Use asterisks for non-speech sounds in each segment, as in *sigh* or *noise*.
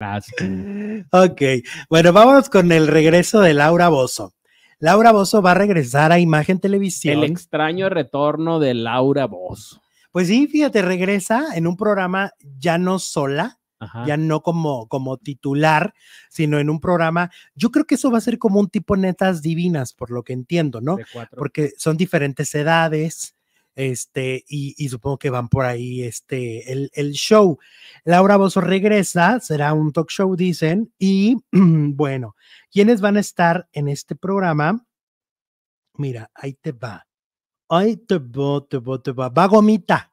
Ah, ok, bueno, vamos con el regreso de Laura Bozo. Laura Bozo va a regresar a Imagen Televisión. El extraño retorno de Laura Bozo. Pues sí, fíjate, regresa en un programa ya no sola, ya no como, como titular, sino en un programa. Yo creo que eso va a ser como un tipo netas divinas, por lo que entiendo, ¿no? Porque son diferentes edades, este, y, supongo que van por ahí este, el, show. Laura Bozo regresa, será un talk show, dicen. Y *clears throat* bueno, ¿quiénes van a estar en este programa? Mira, ahí te va. Ahí te va, te va, te va. Va gomita.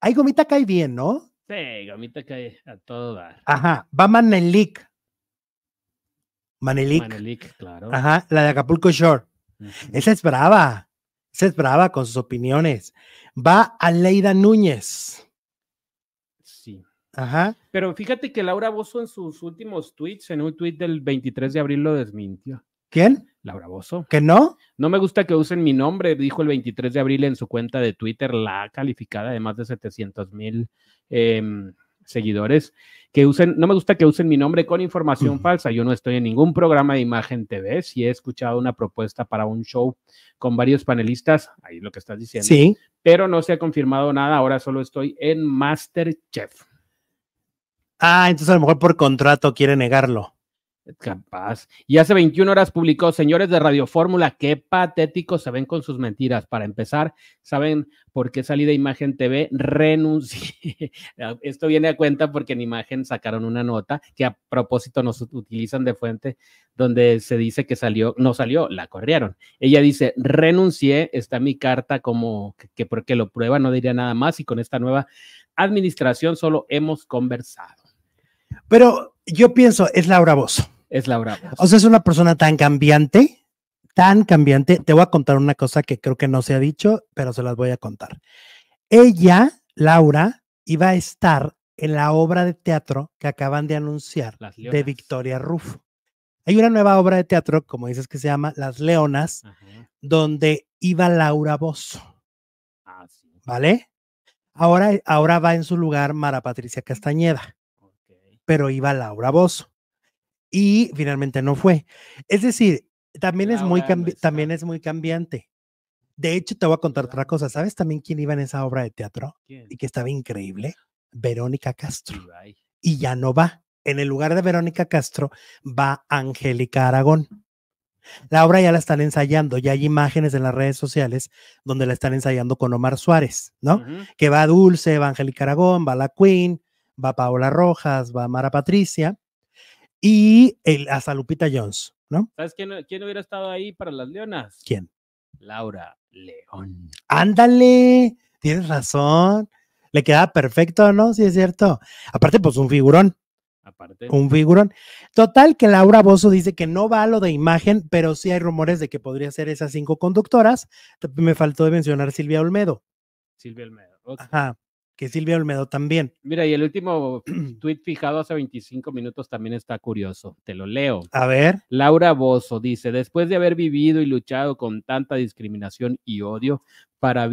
Ahí gomita cae bien, ¿no? Sí, gomita cae a todo Ajá, va Manelik. Manelik. Manelik, claro. Ajá, la de Acapulco Shore. Esa es brava es brava con sus opiniones. Va a Leida Núñez. Sí. Ajá. Pero fíjate que Laura Bozo en sus últimos tweets, en un tweet del 23 de abril lo desmintió. ¿Quién? Laura Bozo. ¿Que no? No me gusta que usen mi nombre, dijo el 23 de abril en su cuenta de Twitter, la calificada de más de 700 mil. Em, seguidores que usen, no me gusta que usen mi nombre con información falsa. Yo no estoy en ningún programa de imagen TV. Si he escuchado una propuesta para un show con varios panelistas, ahí lo que estás diciendo. Sí. Pero no se ha confirmado nada. Ahora solo estoy en Masterchef. Ah, entonces a lo mejor por contrato quiere negarlo. Capaz. Y hace 21 horas publicó, señores de Radio Fórmula, qué patéticos se ven con sus mentiras. Para empezar, ¿saben por qué salí de Imagen TV? Renuncié. *laughs* Esto viene a cuenta porque en Imagen sacaron una nota que a propósito nos utilizan de fuente donde se dice que salió, no salió, la corrieron. Ella dice, renuncié, está mi carta como que, que porque lo prueba no diría nada más y con esta nueva administración solo hemos conversado. Pero yo pienso, es Laura Bozo. Es Laura Bozo. O sea, es una persona tan cambiante, tan cambiante. Te voy a contar una cosa que creo que no se ha dicho, pero se las voy a contar. Ella, Laura, iba a estar en la obra de teatro que acaban de anunciar de Victoria Rufo. Hay una nueva obra de teatro, como dices que se llama Las Leonas, donde iba Laura Bozo. Ah, ¿Vale? Ahora, ahora va en su lugar Mara Patricia Castañeda pero iba Laura Bozo. Y finalmente no fue. Es decir, también, es muy, también es muy cambiante. De hecho, te voy a contar otra cosa. ¿Sabes también quién iba en esa obra de teatro? Y que estaba increíble. Verónica Castro. Y ya no va. En el lugar de Verónica Castro va Angélica Aragón. La obra ya la están ensayando, ya hay imágenes en las redes sociales donde la están ensayando con Omar Suárez, ¿no? Que va Dulce, va Angélica Aragón, va la Queen, va Paola Rojas, va Mara Patricia y hasta Lupita Jones, ¿no? ¿Sabes eh, quién, hubiera estado ahí para las leonas? ¿Quién? Laura León. Ándale, tienes razón. Le queda perfecto, ¿no? Sí, es cierto. Aparte, pues un figurón. Aparte. Un figurón. Total, que Laura Bozo dice que no va a lo de imagen, pero sí hay rumores de que podría ser esas cinco conductoras. Me faltó de mencionar Silvia Olmedo. Silvia Olmedo. Ajá que Silvia Olmedo también. Mira, y el último tweet *clears throat* fijado hace 25 minutos también está curioso. Te lo leo. A ver. Laura Bozo dice, después de haber vivido y luchado con tanta discriminación y odio, para,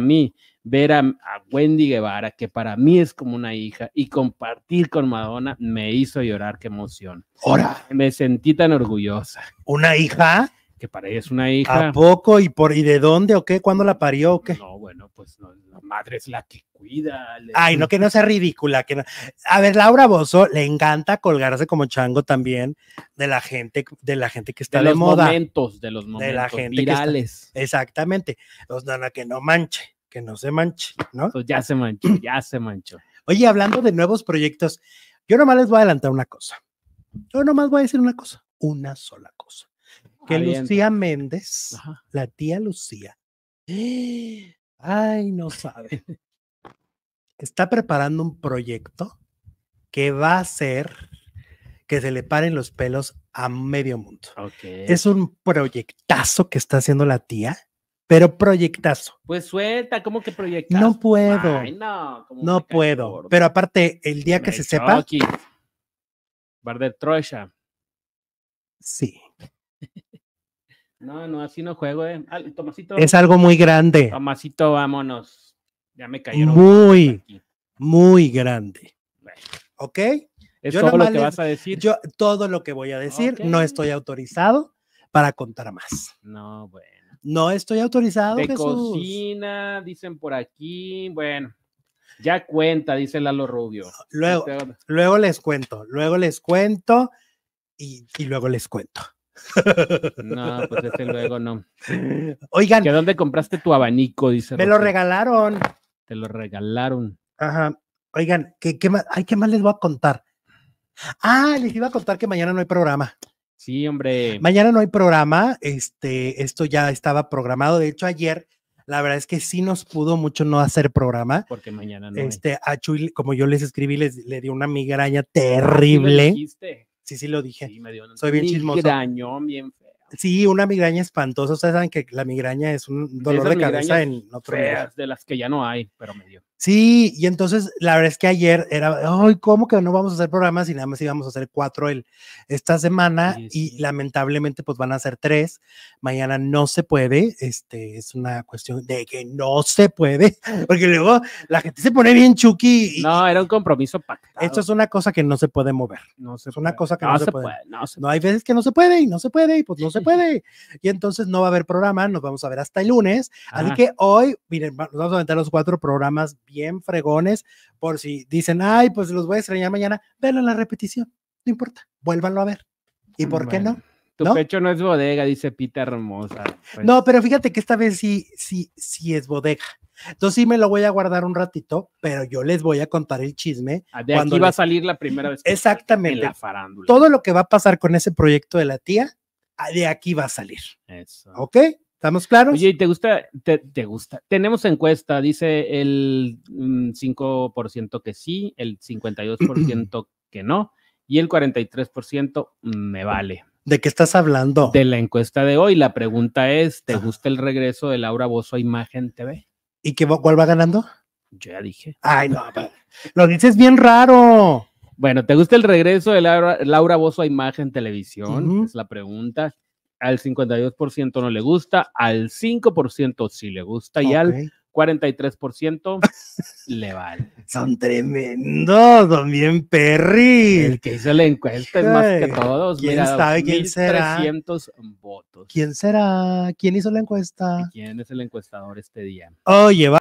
mí ver a, Wendy Guevara, que para mí es como una hija, y compartir con Madonna me hizo llorar, qué emoción. Ahora. Me sentí tan orgullosa. ¿Una hija? que para ella es una hija. ¿A poco? ¿Y por y de dónde o qué? ¿Cuándo la parió o qué? No, bueno, pues la madre es la que cuida. Ay, no, que no sea ridícula. Que A ver, Laura Bozo le encanta colgarse como chango también de la gente, de la gente que está de, de los moda. Momentos, de los momentos, de la gente virales. Exactamente. Los pues, sea, que no manche, que no se manche, ¿no? Pues, ya se manchó, ya se manchó. *clears throat* Oye, hablando de nuevos proyectos, yo nomás les voy a adelantar una cosa. Yo nomás voy a decir una cosa, una sola cosa que Lucía Méndez, la tía Lucía, ¡Eh! ay, no sabe, está preparando un proyecto que va a hacer que se le paren los pelos a medio mundo. Es un proyectazo que está haciendo la tía, pero proyectazo. Pues suelta, ¿cómo que proyectazo? No puedo. no, puedo. Pero aparte, el día que se sepa. Bar de Troya. Sí. No, no, así no juego, eh. Es algo muy grande. Tomasito, vámonos. Ya me cayó Muy, muy grande. ¿Ok? Es todo lo que vas a decir. Yo todo lo que voy a decir, no estoy autorizado para contar más. No, bueno. No estoy autorizado. De cocina, dicen por aquí. Bueno, ya cuenta, dice Lalo Rubio. Luego, este, luego les cuento, luego les cuento y luego les cuento. No, pues desde luego no. *laughs* Oigan. ¿Que dónde compraste tu abanico? Dice. Me lo regalaron. Te lo regalaron. Ajá. Oigan, ¿qué, más? más les voy a contar? Ah, les iba a contar que mañana no hay programa. Sí, hombre. Mañana no hay programa. Este, esto ya estaba programado. De hecho, ayer, la verdad es que sí nos pudo mucho no hacer programa. Porque mañana no. Este, a Chuy, como yo les escribí, les, le dio una migraña terrible. Sí, sí lo dije. Soy bien chismoso. Migrañón, bien feo. Sí, una migraña espantosa. Ustedes saben que la migraña es un dolor de, cabeza en otro De las que ya no hay, pero me dio. Sí, y entonces la verdad es que ayer era, ay, ¿cómo que no vamos a hacer programas y nada más íbamos a hacer cuatro el, esta semana y lamentablemente pues van a ser tres, mañana no se puede, este, es una cuestión de que no se puede, *laughs* porque luego la gente se pone bien chucky. no, era un compromiso pactado. Esto es una cosa que no se puede mover, no se es una cosa que no, se, puede. No, se no hay veces que no se puede y no se puede y pues no se *laughs* puede. Y entonces no va a haber programa, nos vamos a ver hasta el lunes, así que hoy, miren, nos vamos a aventar los cuatro programas bien fregones, por si dicen, ay, pues los voy a extrañar mañana, véanlo en la repetición, no importa, vuélvanlo a ver. ¿Y por qué no? Tu pecho no es bodega, dice Pita Hermosa. Pues. No, pero fíjate que esta vez sí, sí, sí es bodega. Entonces sí me lo voy a guardar un ratito, pero yo les voy a contar el chisme. Ah, de aquí va a salir la primera vez. Exactamente. la farándula. Todo lo que va a pasar con ese proyecto de la tía, ah, de aquí va a salir. Eso. ¿Ok? ¿Estamos claros? Oye, ¿te gusta? Te, gusta. Tenemos encuesta, dice el 5% mm, que sí, el 52% *clears throat* que no y el 43% me vale. ¿De qué estás hablando? De la encuesta de hoy. La pregunta es, ¿te ah. gusta el regreso de Laura Bozo a Imagen TV? ¿Y qué, cuál va ganando? Yo ya dije. Ay, no, lo dices bien raro. Bueno, ¿te gusta el regreso de Laura, Laura Bozo a Imagen Televisión? Es la pregunta al 52% no le gusta, al 5% sí le gusta y al 43% *laughs* le vale. Son tremendos, bien Perry. El que hizo la encuesta es más que todos. ¿Quién sabe quién será? 300 votos. ¿Quién será? ¿Quién hizo la encuesta? ¿Quién es el encuestador este día? Oye, va.